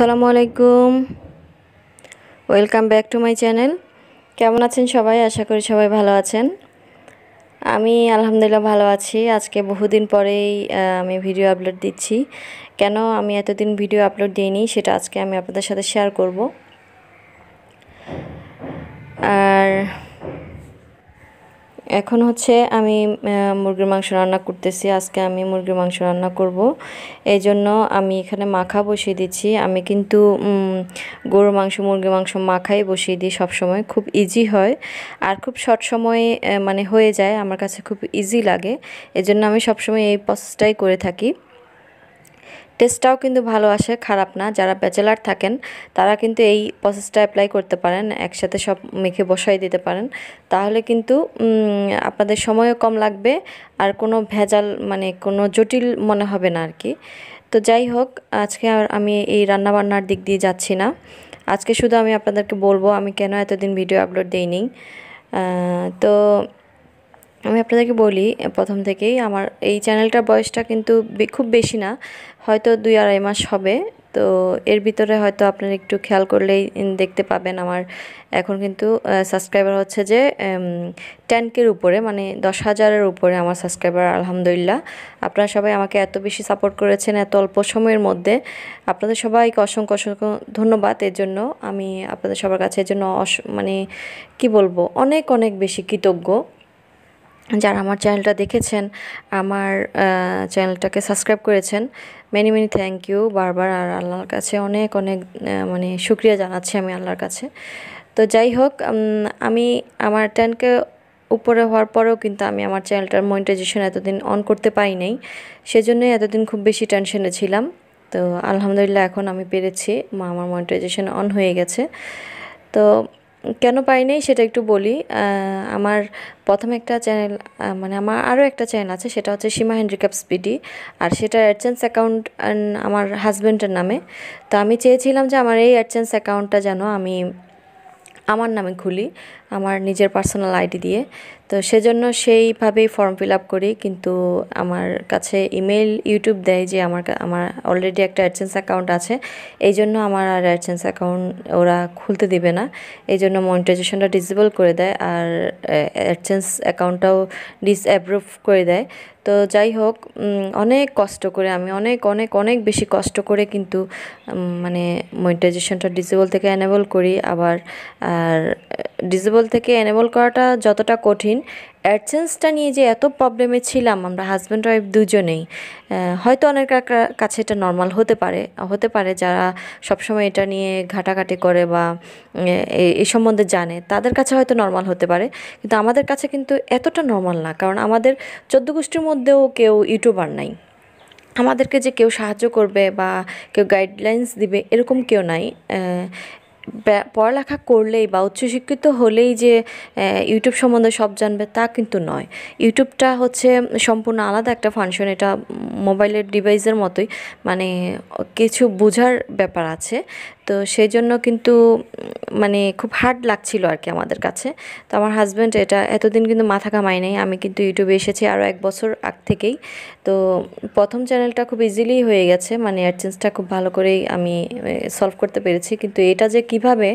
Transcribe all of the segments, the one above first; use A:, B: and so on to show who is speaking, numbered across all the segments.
A: আসসালামু আলাইকুম welcome back to my channel কেমন আছেন সবাই আশা করি সবাই ভালো আছেন আমি আলহামদুলিল্লাহ ভালো আছি আজকে বহুদিন পরেই আমি ভিডিও আপলোড দিচ্ছি কেন আমি এতদিন ভিডিও আপলোড দিইনি সেটা আজকে আমি আপনাদের সাথে শেয়ার করব আর এখন হচ্ছে আমি মুরগির মাংস রান্না করতেছি আজকে আমি মুরগির মাংস রান্না করব এই জন্য আমি এখানে মাখা বসিয়ে দিচ্ছি আমি কিন্তু গরুর মাংস মুরগির মাংস মাখাই বসিয়ে দিই সবসময় খুব ইজি হয় আর খুব শর্ট সময়ে মানে হয়ে যায় আমার কাছে খুব ইজি লাগে এজন্য আমি সবসময় এই প্রসেসটাই করে থাকি টেস্টটাও কিন্তু ভালো আসে খারাপ না যারা ব্যাচেলার থাকেন তারা কিন্তু এই প্রসেসটা অ্যাপ্লাই করতে পারেন একসাথে সব মেখে বসাই দিতে পারেন তাহলে কিন্তু আপনাদের সময়ও কম লাগবে আর কোনো ভেজাল মানে কোনো জটিল মনে হবে না আর কি তো যাই হোক আজকে আর আমি এই রান্নাবান্নার দিক দিয়ে যাচ্ছি না আজকে শুধু আমি আপনাদেরকে বলবো আমি কেন এতদিন ভিডিও আপলোড দিইনি তো আমি আপনাদেরকে বলি প্রথম থেকেই আমার এই চ্যানেলটার বয়সটা কিন্তু খুব বেশি না হয়তো দুই আড়াই মাস হবে তো এর ভিতরে হয়তো আপনারা একটু খেয়াল করলেই দেখতে পাবেন আমার এখন কিন্তু সাবস্ক্রাইবার হচ্ছে যে টেনকের উপরে মানে দশ হাজারের উপরে আমার সাবস্ক্রাইবার আলহামদুলিল্লাহ আপনারা সবাই আমাকে এত বেশি সাপোর্ট করেছেন এত অল্প সময়ের মধ্যে আপনাদের সবাইকে অসংখ্য অসংখ্য ধন্যবাদ এর জন্য আমি আপনাদের সবার কাছে এর জন্য মানে কি বলবো অনেক অনেক বেশি কৃতজ্ঞ যারা আমার চ্যানেলটা দেখেছেন আমার চ্যানেলটাকে সাবস্ক্রাইব করেছেন মেনি মেনি থ্যাংক ইউ বারবার আর আল্লাহর কাছে অনেক অনেক মানে শুক্রিয়া জানাচ্ছি আমি আল্লাহর কাছে তো যাই হোক আমি আমার টেনকে উপরে হওয়ার পরেও কিন্তু আমি আমার চ্যানেলটার মনিটাইজেশন এতদিন অন করতে পাই নাই সেজন্যই এতদিন খুব বেশি টেনশনে ছিলাম তো আলহামদুলিল্লাহ এখন আমি পেরেছি আমার মনিটাইজেশন অন হয়ে গেছে তো কেন পাই নাই সেটা একটু বলি আমার প্রথম একটা চ্যানেল মানে আমার আরও একটা চ্যানেল আছে সেটা হচ্ছে সীমা হ্যান্ডিক্যাপ স্পিডি আর সেটা অ্যাডসেন্স অ্যাকাউন্ট আমার হাজব্যান্ডের নামে তো আমি চেয়েছিলাম যে আমার এই অ্যাডসেন্স অ্যাকাউন্টটা যেন আমি আমার নামে খুলি আমার নিজের পার্সোনাল আইডি দিয়ে তো সেজন্য সেইভাবেই ফর্ম ফিল আপ করি কিন্তু আমার কাছে ইমেল ইউটিউব দেয় যে আমার আমার অলরেডি একটা অ্যাডসেন্স অ্যাকাউন্ট আছে এই জন্য আমার আর অ্যাডসেন্স অ্যাকাউন্ট ওরা খুলতে দিবে না এই জন্য মনিটাইজেশনটা ডিসেবল করে দেয় আর অ্যাডসেন্স অ্যাকাউন্টটাও ডিসঅ্যাপ্রুভ করে দেয় তো যাই হোক অনেক কষ্ট করে আমি অনেক অনেক অনেক বেশি কষ্ট করে কিন্তু মানে মনিটাইজেশনটা ডিসেবল থেকে অ্যানেবল করি আবার আর ডিসেবল গুগল থেকে এনেবল করাটা যতটা কঠিন অ্যাডসেন্সটা নিয়ে যে এত প্রবলেমে ছিলাম আমরা হাজব্যান্ড ওয়াইফ দুজনেই হয়তো অনেকের কাছে এটা নর্মাল হতে পারে হতে পারে যারা সবসময় এটা নিয়ে ঘাটাঘাটি করে বা এই সম্বন্ধে জানে তাদের কাছে হয়তো নর্মাল হতে পারে কিন্তু আমাদের কাছে কিন্তু এতটা নর্মাল না কারণ আমাদের চোদ্দ গোষ্ঠীর মধ্যেও কেউ ইউটিউবার নাই আমাদেরকে যে কেউ সাহায্য করবে বা কেউ গাইডলাইন্স দিবে এরকম কেউ নাই পড়ালেখা করলেই বা উচ্চশিক্ষিত হলেই যে ইউটিউব সম্বন্ধে সব জানবে তা কিন্তু নয় ইউটিউবটা হচ্ছে সম্পূর্ণ আলাদা একটা ফাংশন এটা মোবাইলের ডিভাইসের মতোই মানে কিছু বোঝার ব্যাপার আছে তো সেই জন্য কিন্তু মানে খুব হার্ড লাগছিল আর কি আমাদের কাছে তো আমার হাজব্যান্ড এটা এতদিন কিন্তু মাথা কামাই নাই আমি কিন্তু ইউটিউবে এসেছি আরও এক বছর আগ থেকেই তো প্রথম চ্যানেলটা খুব ইজিলি হয়ে গেছে মানে অ্যাডসেন্সটা খুব ভালো করেই আমি সলভ করতে পেরেছি কিন্তু এটা যে কিভাবে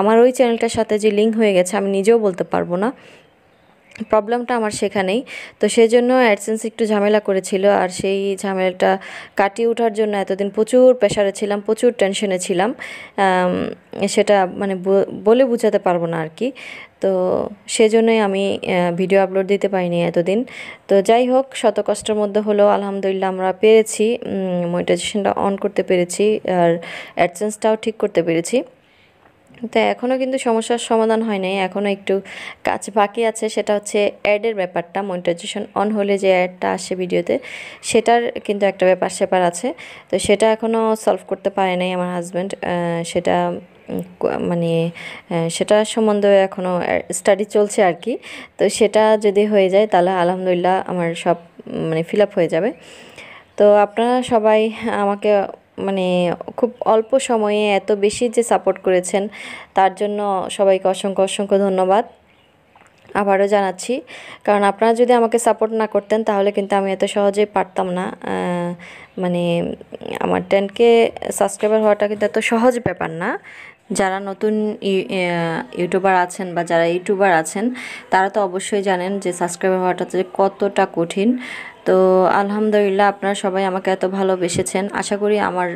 A: আমার ওই চ্যানেলটার সাথে যে লিঙ্ক হয়ে গেছে আমি নিজেও বলতে পারবো না প্রবলেমটা আমার সেখানেই তো সেই জন্য অ্যাডসেন্স একটু ঝামেলা করেছিল আর সেই ঝামেলাটা কাটিয়ে ওঠার জন্য এতদিন প্রচুর প্রেশারে ছিলাম প্রচুর টেনশনে ছিলাম সেটা মানে বলে বুঝাতে পারবো না আর কি তো সেজন্যই আমি ভিডিও আপলোড দিতে পাইনি এতদিন তো যাই হোক শত কষ্টের মধ্যে হলেও আলহামদুলিল্লাহ আমরা পেরেছি মনিটাইজেশনটা অন করতে পেরেছি আর অ্যাডসেন্সটাও ঠিক করতে পেরেছি তো এখনও কিন্তু সমস্যার সমাধান হয় নাই এখনও একটু কাজ বাকি আছে সেটা হচ্ছে অ্যাডের ব্যাপারটা মনিটাইজেশন অন হলে যে অ্যাডটা আসে ভিডিওতে সেটার কিন্তু একটা ব্যাপার সেপার আছে তো সেটা এখনও সলভ করতে পারে নাই আমার হাজব্যান্ড সেটা মানে সেটা সম্বন্ধে এখনও স্টাডি চলছে আর কি তো সেটা যদি হয়ে যায় তাহলে আলহামদুলিল্লাহ আমার সব মানে ফিল আপ হয়ে যাবে তো আপনারা সবাই আমাকে মানে খুব অল্প সময়ে এত বেশি যে সাপোর্ট করেছেন তার জন্য সবাইকে অসংখ্য অসংখ্য ধন্যবাদ আবারও জানাচ্ছি কারণ আপনারা যদি আমাকে সাপোর্ট না করতেন তাহলে কিন্তু আমি এত সহজে পারতাম না মানে আমার টেনকে সাবস্ক্রাইবার হওয়াটা কিন্তু এত সহজ ব্যাপার না যারা নতুন ইউটিউবার আছেন বা যারা ইউটিউবার আছেন তারা তো অবশ্যই জানেন যে সাবস্ক্রাইবার হওয়াটা যে কতটা কঠিন তো আলহামদুলিল্লাহ আপনারা সবাই আমাকে এত ভালোবেসেছেন আশা করি আমার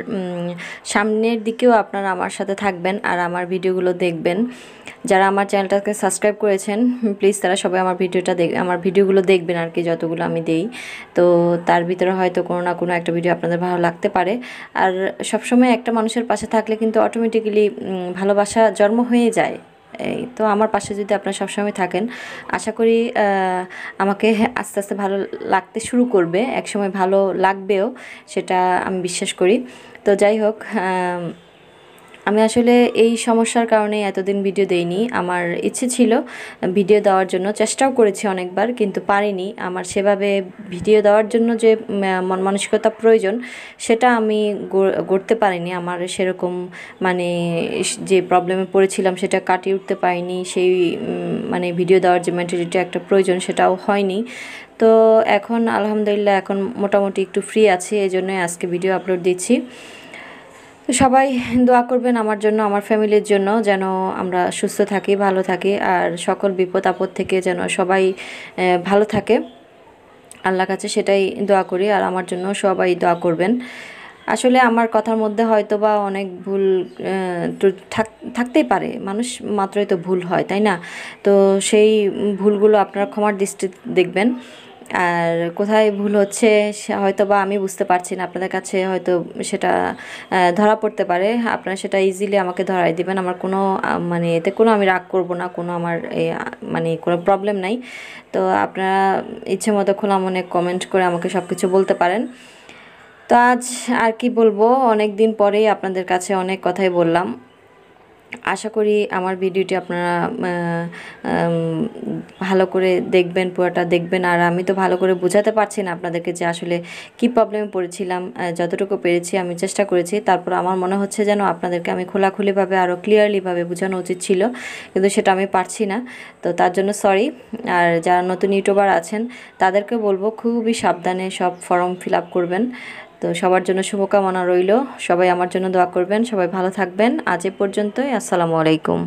A: সামনের দিকেও আপনারা আমার সাথে থাকবেন আর আমার ভিডিওগুলো দেখবেন যারা আমার চ্যানেলটাকে সাবস্ক্রাইব করেছেন প্লিজ তারা সবাই আমার ভিডিওটা দেখ আমার ভিডিওগুলো দেখবেন আর কি যতগুলো আমি দেই তো তার ভিতরে হয়তো কোনো না কোনো একটা ভিডিও আপনাদের ভালো লাগতে পারে আর সবসময় একটা মানুষের পাশে থাকলে কিন্তু অটোমেটিক্যালি ভালোবাসা জন্ম হয়ে যায় এই তো আমার পাশে যদি আপনারা সবসময় থাকেন আশা করি আমাকে আস্তে আস্তে ভালো লাগতে শুরু করবে একসময় ভালো লাগবেও সেটা আমি বিশ্বাস করি তো যাই হোক আমি আসলে এই সমস্যার কারণে এতদিন ভিডিও দেইনি আমার ইচ্ছে ছিল ভিডিও দেওয়ার জন্য চেষ্টাও করেছি অনেকবার কিন্তু পারিনি আমার সেভাবে ভিডিও দেওয়ার জন্য যে মন মানসিকতা প্রয়োজন সেটা আমি গড়তে পারিনি আমার সেরকম মানে যে প্রবলেমে পড়েছিলাম সেটা কাটিয়ে উঠতে পারিনি সেই মানে ভিডিও দেওয়ার যে মেন্টালিটি একটা প্রয়োজন সেটাও হয়নি তো এখন আলহামদুলিল্লাহ এখন মোটামুটি একটু ফ্রি আছি এই জন্যই আজকে ভিডিও আপলোড দিচ্ছি তো সবাই দোয়া করবেন আমার জন্য আমার ফ্যামিলির জন্য যেন আমরা সুস্থ থাকি ভালো থাকি আর সকল বিপদ আপদ থেকে যেন সবাই ভালো থাকে আল্লাহ কাছে সেটাই দোয়া করি আর আমার জন্য সবাই দোয়া করবেন আসলে আমার কথার মধ্যে হয়তো বা অনেক ভুল থাকতেই পারে মানুষ মাত্রই তো ভুল হয় তাই না তো সেই ভুলগুলো আপনারা ক্ষমার দৃষ্টি দেখবেন আর কোথায় ভুল হচ্ছে হয়তো বা আমি বুঝতে পারছি না আপনাদের কাছে হয়তো সেটা ধরা পড়তে পারে আপনারা সেটা ইজিলি আমাকে ধরাই দিবেন আমার কোনো মানে এতে কোনো আমি রাগ করব না কোনো আমার মানে কোনো প্রবলেম নাই তো আপনারা ইচ্ছে মতো খোলা মনে কমেন্ট করে আমাকে সব কিছু বলতে পারেন তো আজ আর কি বলবো অনেক দিন পরেই আপনাদের কাছে অনেক কথাই বললাম আশা করি আমার ভিডিওটি আপনারা ভালো করে দেখবেন পুরোটা দেখবেন আর আমি তো ভালো করে বোঝাতে পারছি না আপনাদেরকে যে আসলে কি প্রবলেমে পড়েছিলাম যতটুকু পেরেছি আমি চেষ্টা করেছি তারপর আমার মনে হচ্ছে যেন আপনাদেরকে আমি খোলাখুলিভাবে আরও ক্লিয়ারলিভাবে বোঝানো উচিত ছিল কিন্তু সেটা আমি পারছি না তো তার জন্য সরি আর যারা নতুন ইউটিউবার আছেন তাদেরকে বলবো খুবই সাবধানে সব ফর্ম ফিল করবেন তো সবার জন্য শুভকামনা রইল সবাই আমার জন্য দোয়া করবেন সবাই ভালো থাকবেন আজ এ পর্যন্তই আসসালামু আলাইকুম